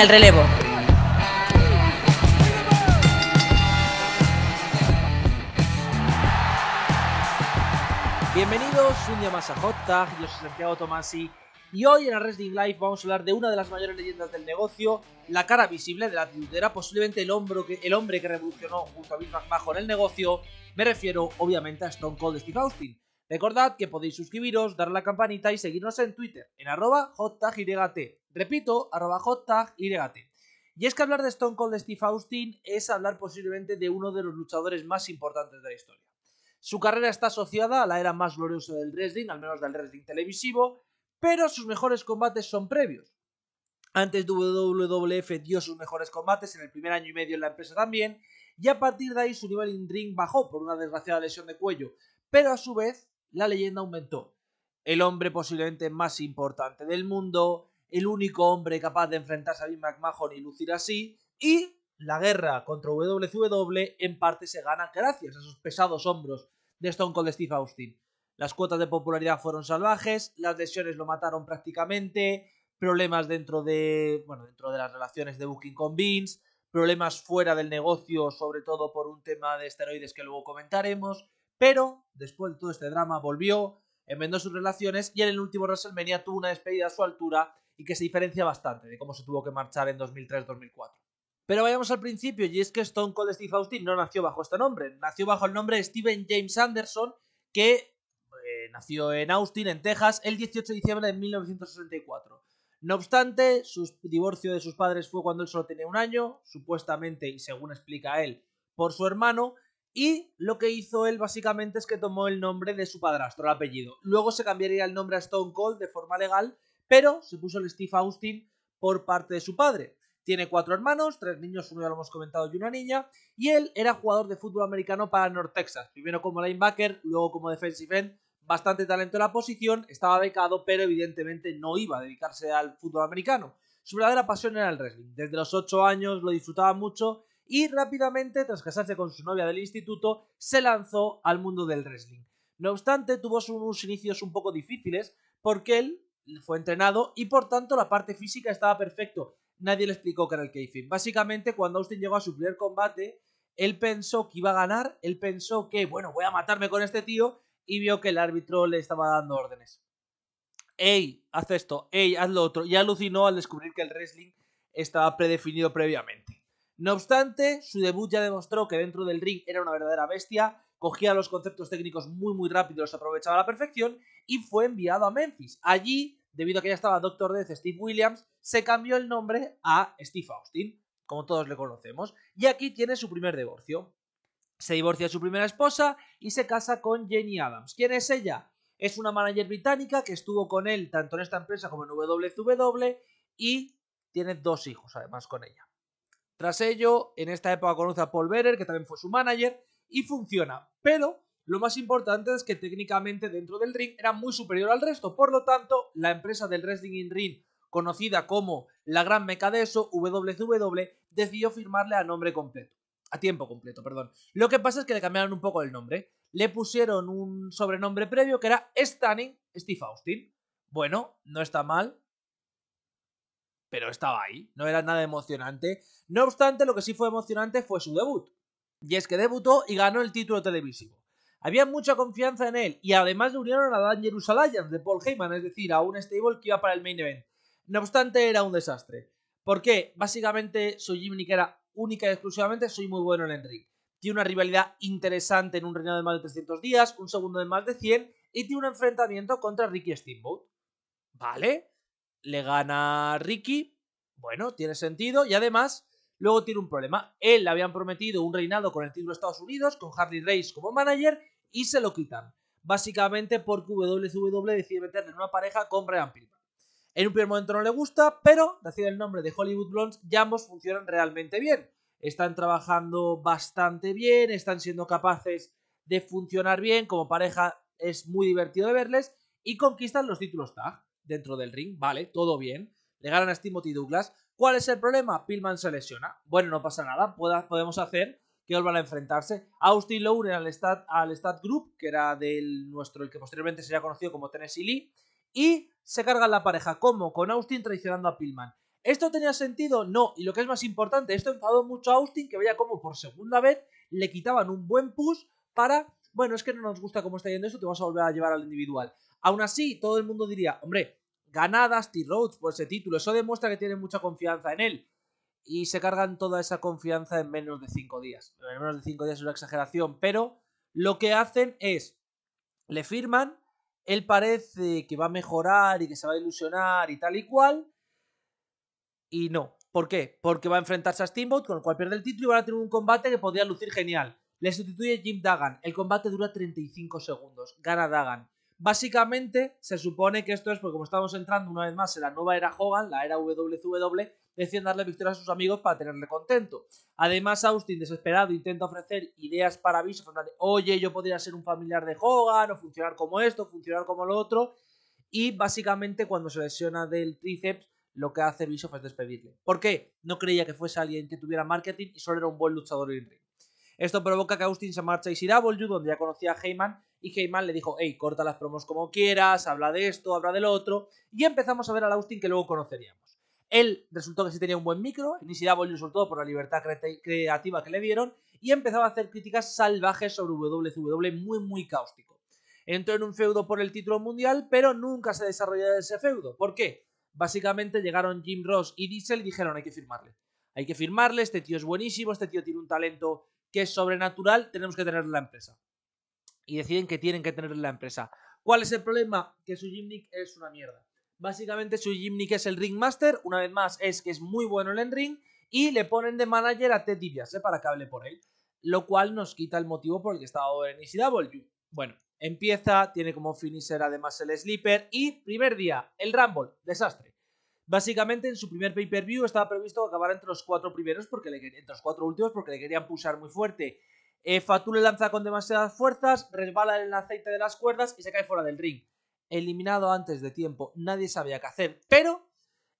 el relevo. Bienvenidos un día más a Hot yo soy Santiago Tomasi y hoy en Wrestling Live vamos a hablar de una de las mayores leyendas del negocio, la cara visible de la dudera, posiblemente el, que, el hombre que revolucionó junto a Vince en el negocio, me refiero obviamente a Stone Cold Steve Austin. Recordad que podéis suscribiros, dar la campanita y seguirnos en Twitter, en arroba Repito, arroba Y es que hablar de Stone Cold Steve Austin es hablar posiblemente de uno de los luchadores más importantes de la historia. Su carrera está asociada a la era más gloriosa del wrestling, al menos del wrestling televisivo, pero sus mejores combates son previos. Antes WWF dio sus mejores combates en el primer año y medio en la empresa también, y a partir de ahí su nivel in ring bajó por una desgraciada lesión de cuello, pero a su vez la leyenda aumentó. El hombre posiblemente más importante del mundo, el único hombre capaz de enfrentarse a Bill McMahon y lucir así, y la guerra contra WCW e en parte se gana gracias a esos pesados hombros de Stone Cold Steve Austin. Las cuotas de popularidad fueron salvajes, las lesiones lo mataron prácticamente, problemas dentro de, bueno, dentro de las relaciones de Booking con Vince, problemas fuera del negocio, sobre todo por un tema de esteroides que luego comentaremos, pero después de todo este drama volvió, enmendó sus relaciones y en el último WrestleMania tuvo una despedida a su altura y que se diferencia bastante de cómo se tuvo que marchar en 2003-2004. Pero vayamos al principio, y es que Stone Cold Steve Austin no nació bajo este nombre, nació bajo el nombre de Steven James Anderson, que eh, nació en Austin, en Texas, el 18 de diciembre de 1964. No obstante, su divorcio de sus padres fue cuando él solo tenía un año, supuestamente y según explica él, por su hermano, y lo que hizo él básicamente es que tomó el nombre de su padrastro, el apellido. Luego se cambiaría el nombre a Stone Cold de forma legal pero se puso el Steve Austin por parte de su padre. Tiene cuatro hermanos, tres niños, uno ya lo hemos comentado, y una niña. Y él era jugador de fútbol americano para North Texas, primero como linebacker, luego como defensive end. Bastante talento en la posición, estaba becado, pero evidentemente no iba a dedicarse al fútbol americano. Su verdadera pasión era el wrestling. Desde los ocho años lo disfrutaba mucho y rápidamente, tras casarse con su novia del instituto, se lanzó al mundo del wrestling. No obstante, tuvo unos inicios un poco difíciles porque él fue entrenado y por tanto la parte física estaba perfecto. Nadie le explicó que era el Keyfin Básicamente, cuando Austin llegó a su primer combate, él pensó que iba a ganar, él pensó que, bueno, voy a matarme con este tío y vio que el árbitro le estaba dando órdenes. Ey, haz esto, ey, haz lo otro. Y alucinó al descubrir que el wrestling estaba predefinido previamente. No obstante, su debut ya demostró que dentro del ring era una verdadera bestia cogía los conceptos técnicos muy muy rápido, los aprovechaba a la perfección y fue enviado a Memphis. Allí, debido a que ya estaba Doctor Death Steve Williams, se cambió el nombre a Steve Austin, como todos le conocemos, y aquí tiene su primer divorcio. Se divorcia de su primera esposa y se casa con Jenny Adams. ¿Quién es ella? Es una manager británica que estuvo con él tanto en esta empresa como en WCW e y tiene dos hijos además con ella. Tras ello, en esta época conoce a Paul Bearer, que también fue su manager, y funciona. Pero lo más importante es que técnicamente dentro del ring era muy superior al resto. Por lo tanto, la empresa del Wrestling in Ring, conocida como la Gran Meca de Eso, WCW, e, decidió firmarle a nombre completo. A tiempo completo, perdón. Lo que pasa es que le cambiaron un poco el nombre. Le pusieron un sobrenombre previo que era Stunning Steve Austin. Bueno, no está mal, pero estaba ahí, no era nada emocionante. No obstante, lo que sí fue emocionante fue su debut. Y es que debutó y ganó el título televisivo. Había mucha confianza en él y además le unieron a Dangerous Alliance de Paul Heyman, es decir, a un stable que iba para el main event. No obstante, era un desastre. ¿Por qué? Básicamente, soy Jimmy que era única y exclusivamente soy muy bueno en el ring. Tiene una rivalidad interesante en un reinado de más de 300 días, un segundo de más de 100 y tiene un enfrentamiento contra Ricky Steamboat. ¿Vale? Le gana Ricky. Bueno, tiene sentido y además Luego tiene un problema. Él le habían prometido un reinado con el título de Estados Unidos, con Harley Race como manager, y se lo quitan. Básicamente porque WCW e decide meterle en una pareja con Brian Pillman. En un primer momento no le gusta, pero, decir el nombre de Hollywood Blondes, ya ambos funcionan realmente bien. Están trabajando bastante bien, están siendo capaces de funcionar bien, como pareja es muy divertido de verles, y conquistan los títulos tag dentro del ring, vale, todo bien. Le ganan a Timothy Douglas, ¿Cuál es el problema? Pillman se lesiona. Bueno, no pasa nada, podemos hacer que vuelvan a enfrentarse. Austin lo al Stat, al Stat Group, que era del nuestro, el que posteriormente sería conocido como Tennessee Lee, y se carga la pareja. ¿Cómo? Con Austin traicionando a Pillman. ¿Esto tenía sentido? No. Y lo que es más importante, esto enfadó mucho a Austin, que veía cómo por segunda vez le quitaban un buen push para, bueno, es que no nos gusta cómo está yendo esto, te vas a volver a llevar al individual. Aún así, todo el mundo diría, hombre, gana Dusty Rhodes por ese título. Eso demuestra que tienen mucha confianza en él. Y se cargan toda esa confianza en menos de 5 días. En menos de 5 días es una exageración, pero lo que hacen es, le firman, él parece que va a mejorar y que se va a ilusionar y tal y cual. Y no. ¿Por qué? Porque va a enfrentarse a Steamboat, con el cual pierde el título y van a tener un combate que podría lucir genial. Le sustituye Jim Dagan. El combate dura 35 segundos. Gana Dagan. Básicamente, se supone que esto es porque como estamos entrando una vez más en la nueva era Hogan, la era WCW, deciden darle victoria a sus amigos para tenerle contento. Además, Austin, desesperado, intenta ofrecer ideas para de, oye, yo podría ser un familiar de Hogan, o funcionar como esto, funcionar como lo otro. Y básicamente, cuando se lesiona del tríceps, lo que hace Bishop es despedirle. ¿Por qué? No creía que fuese alguien que tuviera marketing y solo era un buen luchador en ring. Esto provoca que Austin se marche a ICW, donde ya conocía a Heyman, y Heyman le dijo, hey, corta las promos como quieras, habla de esto, habla del otro, y empezamos a ver al Austin que luego conoceríamos. Él resultó que sí tenía un buen micro, en ECW sobre todo por la libertad creativa que le dieron, y empezaba a hacer críticas salvajes sobre WCW e, muy muy cáustico. Entró en un feudo por el título mundial, pero nunca se desarrolló ese feudo. ¿Por qué? Básicamente llegaron Jim Ross y Diesel y dijeron hay que firmarle. Hay que firmarle, este tío es buenísimo, este tío tiene un talento que es sobrenatural, tenemos que tener la empresa. Y deciden que tienen que tener la empresa. ¿Cuál es el problema? Que su gymnik es una mierda. Básicamente su gymnik es el ringmaster, una vez más es que es muy bueno en el ring y le ponen de manager a Ted DiBiase para que hable por él, lo cual nos quita el motivo por el que estaba en ECW. Bueno, empieza, tiene como finisher además el Sleeper y primer día, el Rumble, desastre. Básicamente en su primer pay-per-view estaba previsto acabar entre los cuatro primeros, porque le, entre los cuatro últimos, porque le querían pulsar muy fuerte. Eh, le lanza con demasiadas fuerzas, resbala en el aceite de las cuerdas y se cae fuera del ring. Eliminado antes de tiempo, nadie sabía qué hacer, pero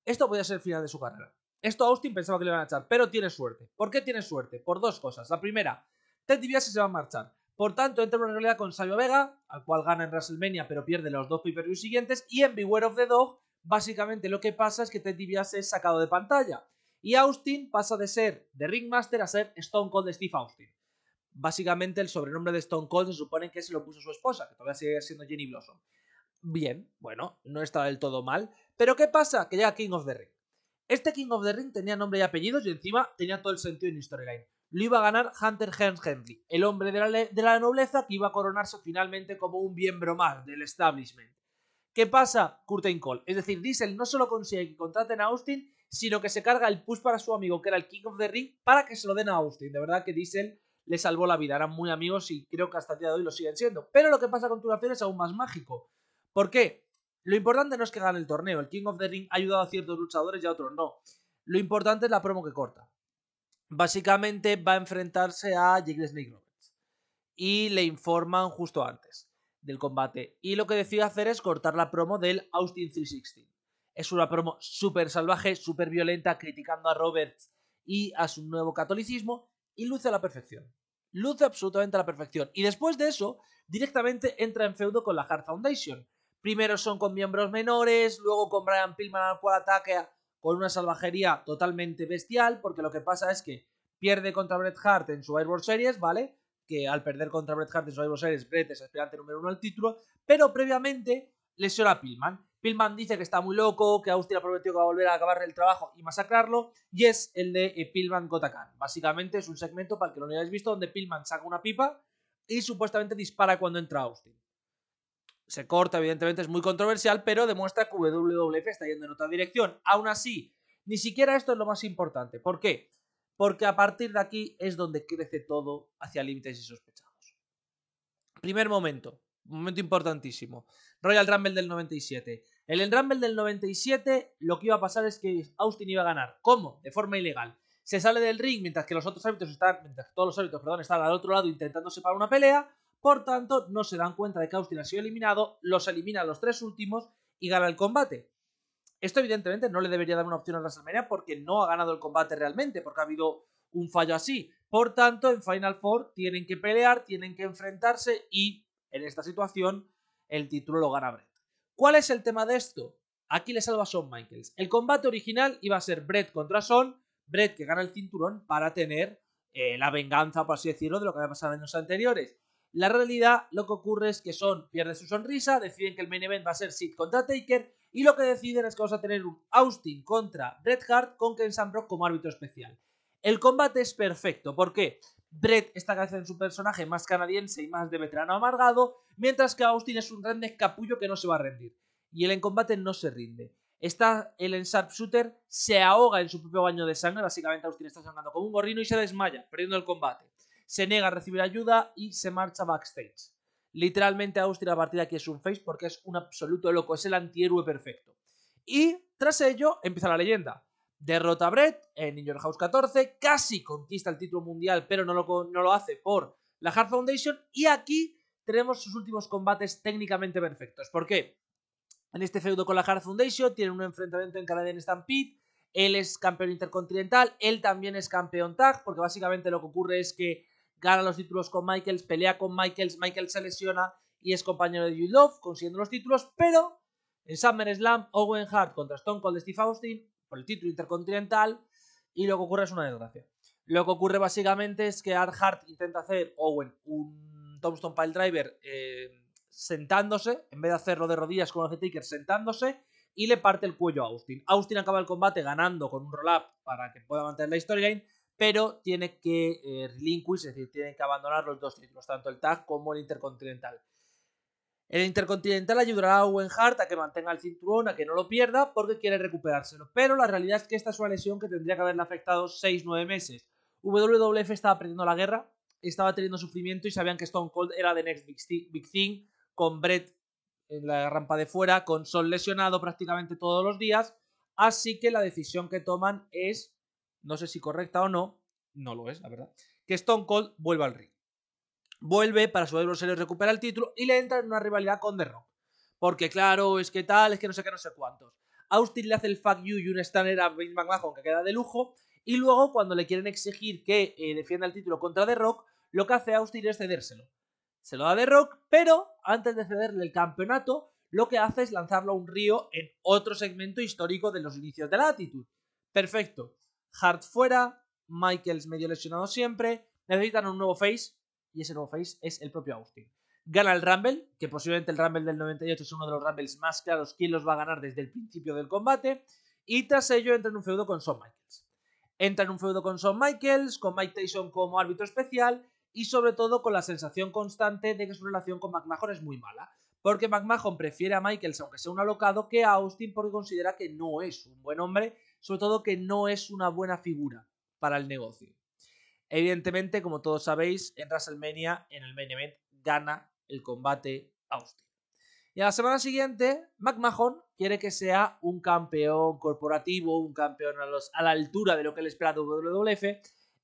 esto podía ser el final de su carrera. Esto Austin pensaba que le iban a echar, pero tiene suerte. ¿Por qué tiene suerte? Por dos cosas. La primera, Ted DiBiase se va a marchar. Por tanto, entra en una realidad con Sabio Vega, al cual gana en WrestleMania, pero pierde los dos pay-per-views siguientes, y en Beware of the Dog, Básicamente lo que pasa es que Teddy DiBiase es sacado de pantalla y Austin pasa de ser The Ringmaster a ser Stone Cold Steve Austin. Básicamente el sobrenombre de Stone Cold se supone que se lo puso su esposa, que todavía sigue siendo Jenny Blossom. Bien, bueno, no está del todo mal. Pero ¿qué pasa? Que llega King of the Ring. Este King of the Ring tenía nombre y apellidos y encima tenía todo el sentido en storyline. Lo iba a ganar Hunter Hens Henry, el hombre de la, de la nobleza que iba a coronarse finalmente como un miembro más del establishment. ¿Qué pasa? Curtain Call. Es decir, Diesel no solo consigue que contraten a Austin, sino que se carga el push para su amigo, que era el King of the Ring, para que se lo den a Austin. De verdad que Diesel le salvó la vida. Eran muy amigos y creo que hasta el día de hoy lo siguen siendo. Pero lo que pasa con continuación es aún más mágico. ¿Por qué? Lo importante no es que gane el torneo. El King of the Ring ha ayudado a ciertos luchadores y a otros no. Lo importante es la promo que corta. Básicamente va a enfrentarse a Jiggles Snake Y le informan justo antes del combate. Y lo que decide hacer es cortar la promo del Austin 360. Es una promo súper salvaje, súper violenta, criticando a Roberts y a su nuevo catolicismo, y luce a la perfección. Luce absolutamente a la perfección. Y después de eso, directamente entra en feudo con la Hart Foundation. Primero son con miembros menores, luego con Brian Pillman al cual ataque con una salvajería totalmente bestial, porque lo que pasa es que pierde contra Bret Hart en su Airborne Series, ¿vale? que al perder contra Bret Hart en Survivor Series, Bret es aspirante número uno al título, pero previamente lesiona a Pillman. Pillman dice que está muy loco, que Austin ha prometido que va a volver a acabar el trabajo y masacrarlo, y es el de eh, Pillman Kotakan. Básicamente es un segmento, para el que no lo hayáis visto, donde Pillman saca una pipa y supuestamente dispara cuando entra Austin. Se corta, evidentemente es muy controversial, pero demuestra que WWF está yendo en otra dirección. Aún así, ni siquiera esto es lo más importante. ¿Por qué? porque a partir de aquí es donde crece todo hacia límites y sospechados. Primer momento, momento importantísimo, Royal Rumble del 97. En el Rumble del 97 lo que iba a pasar es que Austin iba a ganar. ¿Cómo? De forma ilegal. Se sale del ring mientras que los otros árbitros están, mientras todos los árbitros, perdón, están al otro lado intentando separar una pelea. Por tanto, no se dan cuenta de que Austin ha sido eliminado, los elimina los tres últimos y gana el combate. Esto evidentemente no le debería dar una opción a WrestleMania porque no ha ganado el combate realmente, porque ha habido un fallo así. Por tanto, en Final Four tienen que pelear, tienen que enfrentarse y en esta situación el título lo gana Brett. ¿Cuál es el tema de esto? Aquí le salva a son Michaels. El combate original iba a ser Brett contra Son Brett que gana el cinturón para tener eh, la venganza, por así decirlo, de lo que había pasado en años anteriores. La realidad, lo que ocurre es que Son pierde su sonrisa, deciden que el main event va a ser Sid contra Taker, y lo que deciden es que vamos a tener un Austin contra Bret Hart con Ken Shamrock como árbitro especial. El combate es perfecto, porque qué? Bret está cabeza en su personaje más canadiense y más de veterano amargado, mientras que Austin es un grande capullo que no se va a rendir. Y el en combate no se rinde. Está el en sharpshooter, se ahoga en su propio baño de sangre, básicamente Austin está sangrando como un gorrino y se desmaya, perdiendo el combate se niega a recibir ayuda y se marcha backstage. Literalmente Austria partida aquí es un face porque es un absoluto loco, es el antihéroe perfecto. Y tras ello empieza la leyenda. Derrota a Brett en New House 14, casi conquista el título mundial, pero no lo, no lo hace por la Hard Foundation. Y aquí tenemos sus últimos combates técnicamente perfectos. ¿Por qué? En este feudo con la Hard Foundation tienen un enfrentamiento en Canadian Stampede. Él es campeón intercontinental, él también es campeón tag, porque básicamente lo que ocurre es que gana los títulos con Michaels, pelea con Michaels, Michaels se lesiona y es compañero de Jude consiguiendo los títulos, pero en SummerSlam, Owen Hart contra Stone Cold Steve Austin por el título intercontinental y lo que ocurre es una desgracia. Lo que ocurre básicamente es que Art Hart intenta hacer Owen un Tombstone Pile Driver eh, sentándose, en vez de hacerlo de rodillas con hace Taker sentándose y le parte el cuello a Austin. Austin acaba el combate ganando con un roll-up para que pueda mantener la storyline, pero tiene que eh, relinquir, es decir, tienen que abandonar los dos títulos, tanto el TAG como el Intercontinental. El Intercontinental ayudará a Owen Hart a que mantenga el cinturón, a que no lo pierda, porque quiere recuperárselo. Pero la realidad es que esta es una lesión que tendría que haberle afectado 6-9 meses. WWF estaba perdiendo la guerra, estaba teniendo sufrimiento y sabían que Stone Cold era The Next Big Thing, con Brett en la rampa de fuera, con Sol lesionado prácticamente todos los días. Así que la decisión que toman es no sé si correcta o no, no lo es, la verdad, que Stone Cold vuelva al ring. Vuelve para su se le recupera el título y le entra en una rivalidad con The Rock. Porque claro, es que tal, es que no sé qué, no sé cuántos. Austin le hace el fuck you y un stunner a Vince McMahon que queda de lujo. Y luego, cuando le quieren exigir que eh, defienda el título contra The Rock, lo que hace Austin es cedérselo. Se lo da The Rock, pero antes de cederle el campeonato, lo que hace es lanzarlo a un río en otro segmento histórico de los inicios de la Attitude. Perfecto. Hart fuera, Michaels medio lesionado siempre, necesitan un nuevo face y ese nuevo face es el propio Austin. Gana el Rumble, que posiblemente el Rumble del 98 es uno de los Rumbles más claros, quién los va a ganar desde el principio del combate, y tras ello entra en un feudo con Shawn Michaels. Entra en un feudo con Shawn Michaels, con Mike Tyson como árbitro especial y sobre todo con la sensación constante de que su relación con McMahon es muy mala porque McMahon prefiere a Michaels, aunque sea un alocado, que a Austin porque considera que no es un buen hombre sobre todo que no es una buena figura para el negocio. Evidentemente, como todos sabéis, en WrestleMania, en el main event, gana el combate Austin. Y a la semana siguiente, McMahon quiere que sea un campeón corporativo, un campeón a, la altura de lo que le espera WWF,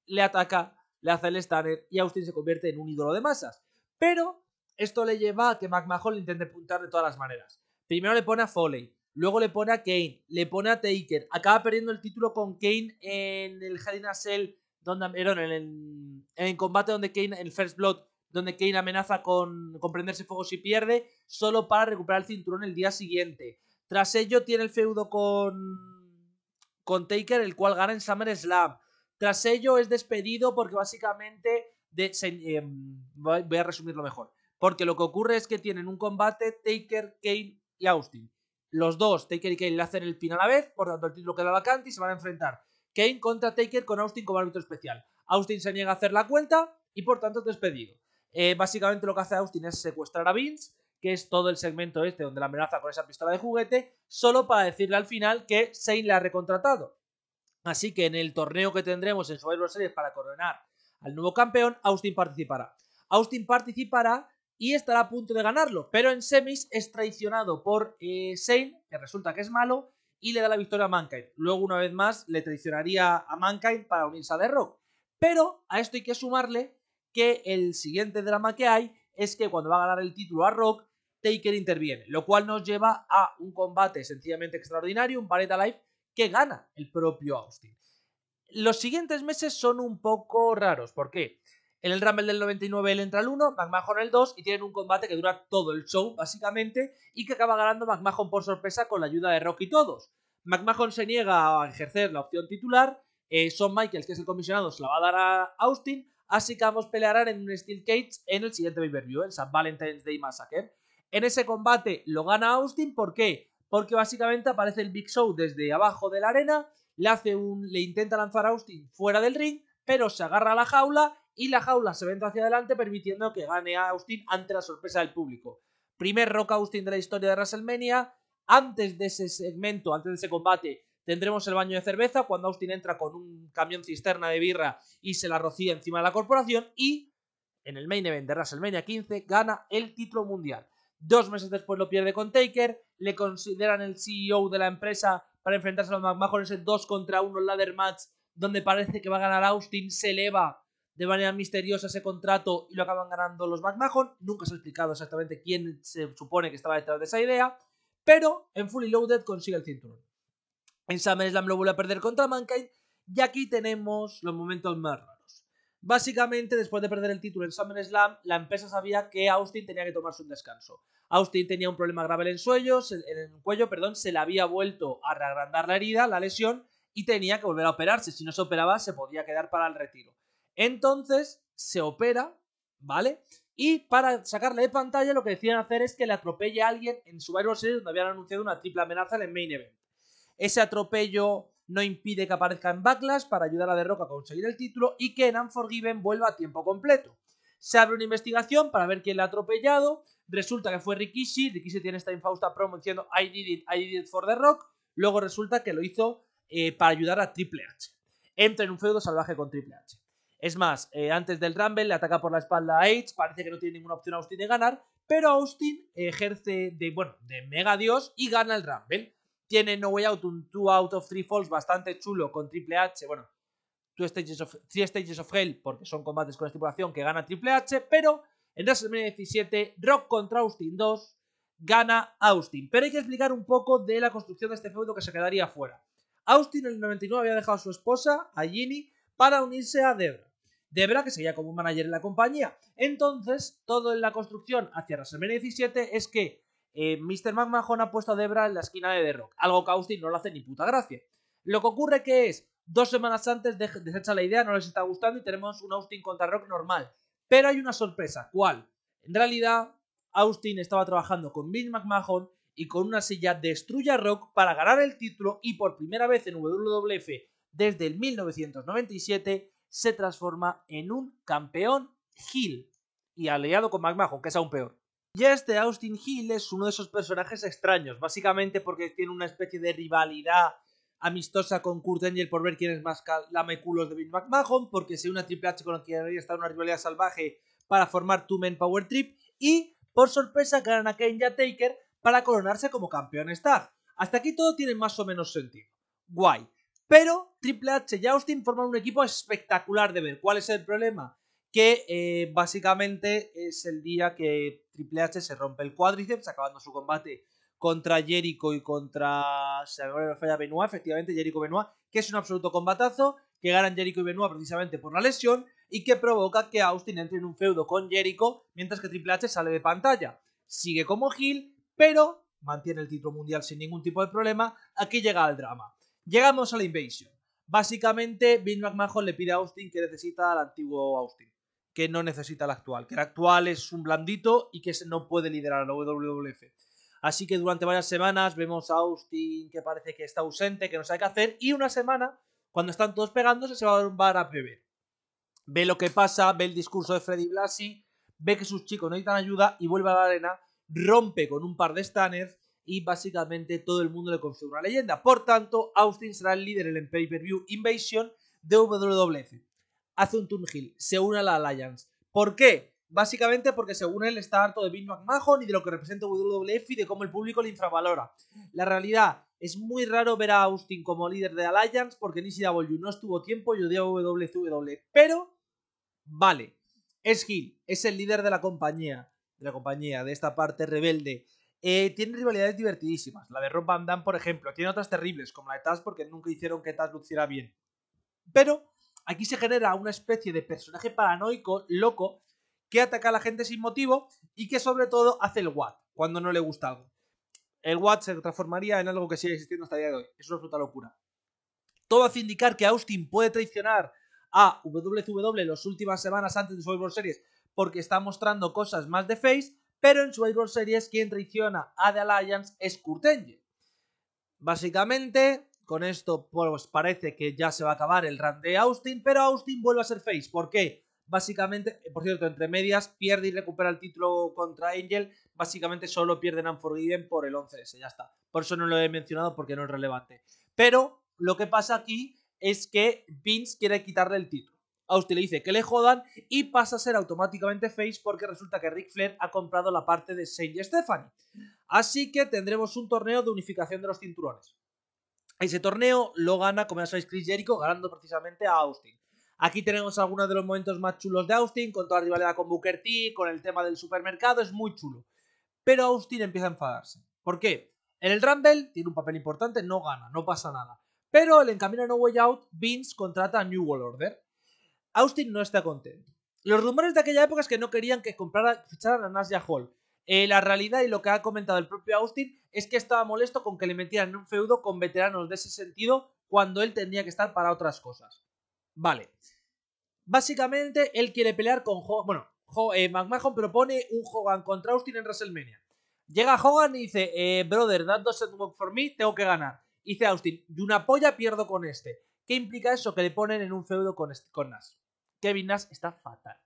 le ataca, le hace el stunner y Austin se convierte en un ídolo de masas. Pero esto le lleva a que McMahon le intente puntar de todas las maneras. Primero le pone a Foley, Luego le pone a Kane, le pone a Taker. Acaba perdiendo el título con Kane en el Hell Cell, eh, en, el, combate donde Kane, el First Blood, donde Kane amenaza con, prenderse fuego si pierde, solo para recuperar el cinturón el día siguiente. Tras ello tiene el feudo con, con Taker, el cual gana en SummerSlam. Tras ello es despedido porque básicamente... Em, voy a resumirlo mejor. Porque lo que ocurre es que tienen un combate Taker, Kane y Austin los dos, Taker y Kane, le hacen el pin a la vez, por tanto el título queda vacante y se van a enfrentar. Kane contra Taker con Austin como árbitro especial. Austin se niega a hacer la cuenta y por tanto es despedido. Eh, básicamente lo que hace Austin es secuestrar a Vince, que es todo el segmento este donde la amenaza con esa pistola de juguete, solo para decirle al final que Shane le ha recontratado. Así que en el torneo que tendremos en Survivor Series para coronar al nuevo campeón, Austin participará. Austin participará y estará a punto de ganarlo, pero en semis es traicionado por eh, que resulta que es malo, y le da la victoria a Mankind. Luego, una vez más, le traicionaría a Mankind para unirse a The Rock. Pero a esto hay que sumarle que el siguiente drama que hay es que cuando va a ganar el título a Rock, Taker interviene, lo cual nos lleva a un combate sencillamente extraordinario, un Barretta Life, que gana el propio Austin. Los siguientes meses son un poco raros. ¿Por qué? En el Rumble del 99 él entra el 1, McMahon el 2 y tienen un combate que dura todo el show básicamente y que acaba ganando McMahon por sorpresa con la ayuda de Rock y todos. McMahon se niega a ejercer la opción titular, eh, ...Son Michaels, que es el comisionado, se la va a dar a Austin, así que ambos pelearán en un Steel Cage en el siguiente pay-per-view, el San Valentín's Day Massacre. En ese combate lo gana Austin, ¿por qué? Porque básicamente aparece el Big Show desde abajo de la arena, le, hace un, le intenta lanzar a Austin fuera del ring, pero se agarra a la jaula y la jaula se vende hacia adelante permitiendo que gane a Austin ante la sorpresa del público. Primer Rock Austin de la historia de WrestleMania. Antes de ese segmento, antes de ese combate, tendremos el baño de cerveza cuando Austin entra con un camión cisterna de birra y se la rocía encima de la corporación y en el main event de WrestleMania 15 gana el título mundial. Dos meses después lo pierde con Taker, le consideran el CEO de la empresa para enfrentarse a los McMahon ese 2 contra 1 ladder match donde parece que va a ganar Austin, se eleva de manera misteriosa ese contrato y lo acaban ganando los McMahon. Nunca se ha explicado exactamente quién se supone que estaba detrás de esa idea, pero en Fully Loaded consigue el cinturón. En SummerSlam lo vuelve a perder contra Mankind y aquí tenemos los momentos más raros. Básicamente, después de perder el título en SummerSlam, la empresa sabía que Austin tenía que tomarse un descanso. Austin tenía un problema grave en el, en el cuello, perdón, se le había vuelto a reagrandar la herida, la lesión, y tenía que volver a operarse. Si no se operaba, se podía quedar para el retiro. Entonces se opera, ¿vale? Y para sacarle de pantalla lo que decían hacer es que le atropelle a alguien en Survivor Series donde habían anunciado una triple amenaza en el main event. Ese atropello no impide que aparezca en Backlash para ayudar a The Rock a conseguir el título y que en Unforgiven vuelva a tiempo completo. Se abre una investigación para ver quién le ha atropellado. Resulta que fue Rikishi. Rikishi tiene esta infausta promo diciendo I did it, I did it for The Rock. Luego resulta que lo hizo eh, para ayudar a Triple H. Entra en un feudo salvaje con Triple H. Es más, eh, antes del Rumble le ataca por la espalda a Age. parece que no tiene ninguna opción Austin de ganar, pero Austin ejerce de, bueno, de mega dios y gana el Rumble. Tiene No Way Out, un 2 out of 3 falls bastante chulo con Triple H, bueno, 3 stages, of, stages of Hell, porque son combates con estipulación que gana Triple H, pero en 2017, Rock contra Austin 2, gana Austin. Pero hay que explicar un poco de la construcción de este feudo que se quedaría fuera. Austin en el 99 había dejado a su esposa, a Ginny, para unirse a Debra. Debra, que seguía como un manager en la compañía. Entonces, todo en la construcción hacia WrestleMania 17 es que eh, Mr. McMahon ha puesto a Debra en la esquina de The Rock, algo que Austin no lo hace ni puta gracia. Lo que ocurre que es, dos semanas antes de, desecha la idea, no les está gustando y tenemos un Austin contra Rock normal. Pero hay una sorpresa, ¿cuál? En realidad, Austin estaba trabajando con Bill McMahon y con una silla destruye a Rock para ganar el título y por primera vez en WWF desde el 1997 se transforma en un campeón Hill y aliado con McMahon, que es aún peor. Y este Austin Hill es uno de esos personajes extraños, básicamente porque tiene una especie de rivalidad amistosa con Kurt Angle por ver quién es más lameculos de Bill McMahon, porque se una Triple H con el que debería estar una rivalidad salvaje para formar Two Men Power Trip, y por sorpresa ganan a Kane Taker para coronarse como campeón star. Hasta aquí todo tiene más o menos sentido. Guay. Pero Triple H y Austin forman un equipo espectacular de ver. ¿Cuál es el problema? Que eh, básicamente es el día que Triple H se rompe el cuádriceps, acabando su combate contra Jericho y contra. Se falla Benoit, efectivamente, Jericho Benoit, que es un absoluto combatazo, que ganan Jericho y Benoit precisamente por la lesión y que provoca que Austin entre en un feudo con Jericho mientras que Triple H sale de pantalla. Sigue como Gil, pero mantiene el título mundial sin ningún tipo de problema. Aquí llega el drama. Llegamos a la Invasion. Básicamente, Bill McMahon le pide a Austin que necesita al antiguo Austin, que no necesita al actual, que el actual es un blandito y que no puede liderar a la WWF. Así que durante varias semanas vemos a Austin que parece que está ausente, que no sabe qué hacer, y una semana, cuando están todos pegándose, se va a un bar a beber. Ve lo que pasa, ve el discurso de Freddy Blasi, ve que sus chicos no necesitan ayuda y vuelve a la arena, rompe con un par de stanners y básicamente todo el mundo le construye una leyenda. Por tanto, Austin será el líder en el pay-per-view Invasion de WWF. Hace un turn heel, se une a la Alliance. ¿Por qué? Básicamente porque según él está harto de Vince McMahon y de lo que representa WWF y de cómo el público le infravalora. La realidad es muy raro ver a Austin como líder de Alliance porque ni siquiera no estuvo tiempo y odiaba WWF. E, pero, vale, es Hill, es el líder de la compañía, de la compañía, de esta parte rebelde eh, tiene rivalidades divertidísimas. La de Rob Van Damme, por ejemplo. Tiene otras terribles, como la de Taz, porque nunca hicieron que Taz luciera bien. Pero aquí se genera una especie de personaje paranoico, loco, que ataca a la gente sin motivo y que sobre todo hace el Watt cuando no le gusta algo. El Watt se transformaría en algo que sigue existiendo hasta el día de hoy. Es una puta locura. Todo hace indicar que Austin puede traicionar a WCW las últimas semanas antes de su World Series porque está mostrando cosas más de face, pero en Survivor Series quien traiciona a The Alliance es Kurt Básicamente, con esto pues parece que ya se va a acabar el run de Austin, pero Austin vuelve a ser face. ¿Por qué? Básicamente, por cierto, entre medias pierde y recupera el título contra Angel. Básicamente solo pierden Unforgiven por el 11S, ya está. Por eso no lo he mencionado porque no es relevante. Pero lo que pasa aquí es que Vince quiere quitarle el título. Austin le dice que le jodan y pasa a ser automáticamente face porque resulta que Ric Flair ha comprado la parte de y Stephanie. Así que tendremos un torneo de unificación de los cinturones. Ese torneo lo gana, como ya sabéis, Chris Jericho, ganando precisamente a Austin. Aquí tenemos algunos de los momentos más chulos de Austin, con toda la rivalidad con Booker T, con el tema del supermercado, es muy chulo. Pero Austin empieza a enfadarse. ¿Por qué? En el Rumble tiene un papel importante, no gana, no pasa nada. Pero el encamino No Way Out, Vince contrata a New World Order. Austin no está contento. Los rumores de aquella época es que no querían que comprara, ficharan a Nasia Hall. Eh, la realidad y lo que ha comentado el propio Austin es que estaba molesto con que le metieran en un feudo con veteranos de ese sentido cuando él tendría que estar para otras cosas. Vale. Básicamente, él quiere pelear con Hogan. Bueno, eh, McMahon propone un Hogan contra Austin en WrestleMania. Llega Hogan y dice: eh, Brother, that doesn't work for me, tengo que ganar. dice Austin: De una polla pierdo con este. ¿Qué implica eso? Que le ponen en un feudo con, con Nash. Kevin Nash está fatal.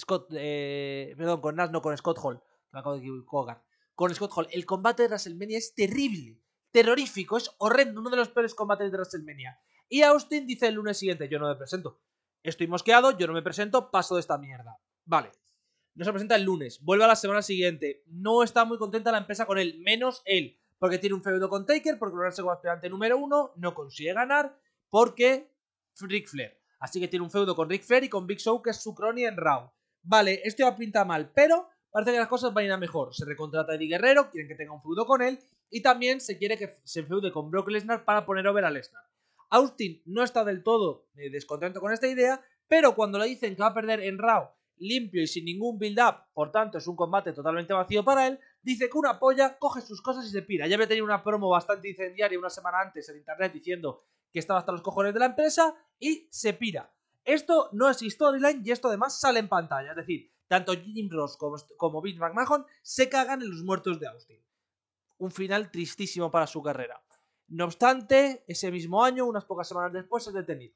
Scott, eh, perdón, con Nash, no con Scott Hall. Me acabo de Con Scott Hall. El combate de WrestleMania es terrible, terrorífico, es horrendo, uno de los peores combates de WrestleMania. Y Austin dice el lunes siguiente: Yo no me presento. Estoy mosqueado, yo no me presento, paso de esta mierda. Vale. No se presenta el lunes, vuelve a la semana siguiente. No está muy contenta la empresa con él, menos él porque tiene un feudo con Taker, porque el como aspirante número uno, no consigue ganar, porque Ric Flair. Así que tiene un feudo con Rick Flair y con Big Show, que es su crony en Raw. Vale, esto ya pinta mal, pero parece que las cosas van a ir a mejor. Se recontrata a Eddie Guerrero, quieren que tenga un feudo con él, y también se quiere que se feude con Brock Lesnar para poner over a Lesnar. Austin no está del todo eh, descontento con esta idea, pero cuando le dicen que va a perder en Raw limpio y sin ningún build-up, por tanto es un combate totalmente vacío para él, dice que una polla coge sus cosas y se pira. Ya había tenido una promo bastante incendiaria una semana antes en internet diciendo que estaba hasta los cojones de la empresa y se pira. Esto no es storyline y esto además sale en pantalla. Es decir, tanto Jim Ross como, Bill Vince McMahon se cagan en los muertos de Austin. Un final tristísimo para su carrera. No obstante, ese mismo año, unas pocas semanas después, es detenido.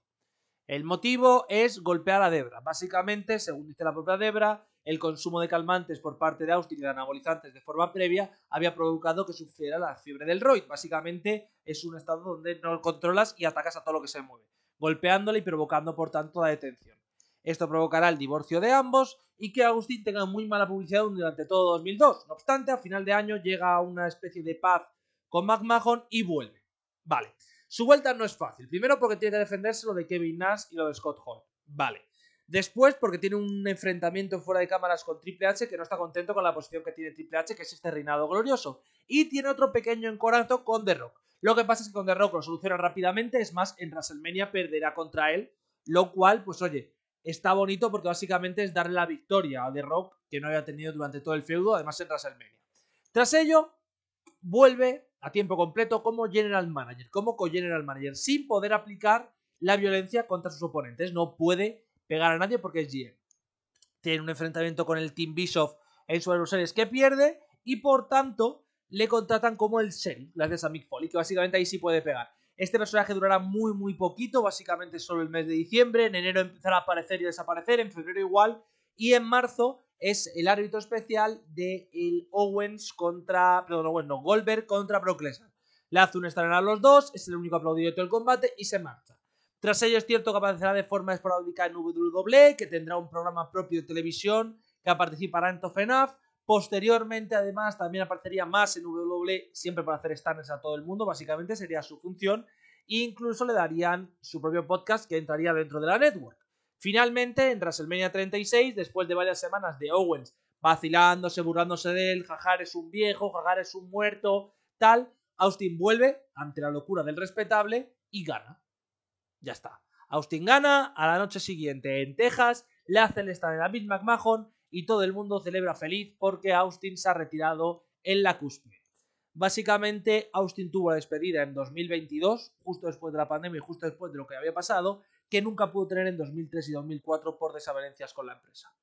El motivo es golpear a Debra. Básicamente, según dice la propia Debra, el consumo de calmantes por parte de Austin y de anabolizantes de forma previa había provocado que sufriera la fiebre del Roid. Básicamente es un estado donde no controlas y atacas a todo lo que se mueve, golpeándole y provocando por tanto la detención. Esto provocará el divorcio de ambos y que Austin tenga muy mala publicidad durante todo 2002. No obstante, a final de año llega a una especie de paz con McMahon y vuelve. Vale. Su vuelta no es fácil. Primero porque tiene que defenderse lo de Kevin Nash y lo de Scott Hall. Vale. Después, porque tiene un enfrentamiento fuera de cámaras con Triple H que no está contento con la posición que tiene Triple H, que es este reinado glorioso. Y tiene otro pequeño encorazo con The Rock. Lo que pasa es que con The Rock lo soluciona rápidamente, es más, en WrestleMania perderá contra él, lo cual, pues oye, está bonito porque básicamente es darle la victoria a The Rock que no había tenido durante todo el feudo, además en WrestleMania. Tras ello, vuelve a tiempo completo como General Manager, como Co-General Manager, sin poder aplicar la violencia contra sus oponentes. No puede pegar a nadie porque es GM. Tiene un enfrentamiento con el Team Bishop en su Series que pierde y por tanto le contratan como el Sheriff, gracias a Mick Foley, que básicamente ahí sí puede pegar. Este personaje durará muy, muy poquito, básicamente solo el mes de diciembre. En enero empezará a aparecer y desaparecer, en febrero igual. Y en marzo es el árbitro especial de el Owens contra. Perdón, Owens, no, Goldberg contra Brock Lesnar. Le hace un a los dos, es el único aplaudido de todo el combate y se marcha. Tras ello es cierto que aparecerá de forma esporádica en WWE, que tendrá un programa propio de televisión que participará en Tofenaf. Posteriormente, además, también aparecería más en WWE, siempre para hacer stands a todo el mundo, básicamente sería su función. E incluso le darían su propio podcast que entraría dentro de la network. Finalmente, en WrestleMania 36, después de varias semanas de Owens vacilándose, burlándose de él, jajar es un viejo, jajar es un muerto, tal, Austin vuelve ante la locura del respetable y gana. Ya está. Austin gana, a la noche siguiente en Texas, le hacen estar en la misma McMahon y todo el mundo celebra feliz porque Austin se ha retirado en la cúspide. Básicamente, Austin tuvo la despedida en 2022, justo después de la pandemia y justo después de lo que había pasado, que nunca pudo tener en 2003 y 2004 por desavenencias con la empresa.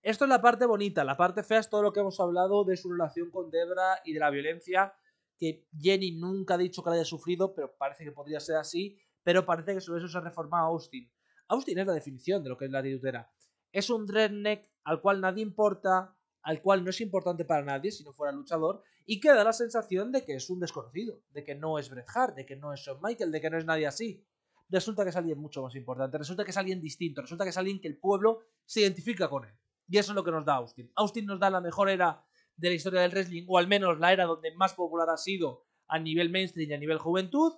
Esto es la parte bonita, la parte fea es todo lo que hemos hablado de su relación con Debra y de la violencia que Jenny nunca ha dicho que la haya sufrido, pero parece que podría ser así pero parece que sobre eso se ha reformado Austin. Austin es la definición de lo que es la titutera. Es un dreadneck al cual nadie importa, al cual no es importante para nadie si no fuera luchador, y que da la sensación de que es un desconocido, de que no es Bret Hart, de que no es Shawn Michael, de que no es nadie así. Resulta que es alguien mucho más importante, resulta que es alguien distinto, resulta que es alguien que el pueblo se identifica con él. Y eso es lo que nos da Austin. Austin nos da la mejor era de la historia del wrestling, o al menos la era donde más popular ha sido a nivel mainstream y a nivel juventud,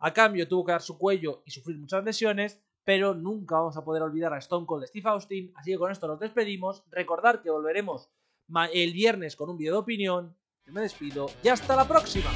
a cambio tuvo que dar su cuello y sufrir muchas lesiones, pero nunca vamos a poder olvidar a Stone Cold Steve Austin, así que con esto nos despedimos. Recordar que volveremos el viernes con un vídeo de opinión. Yo me despido y hasta la próxima.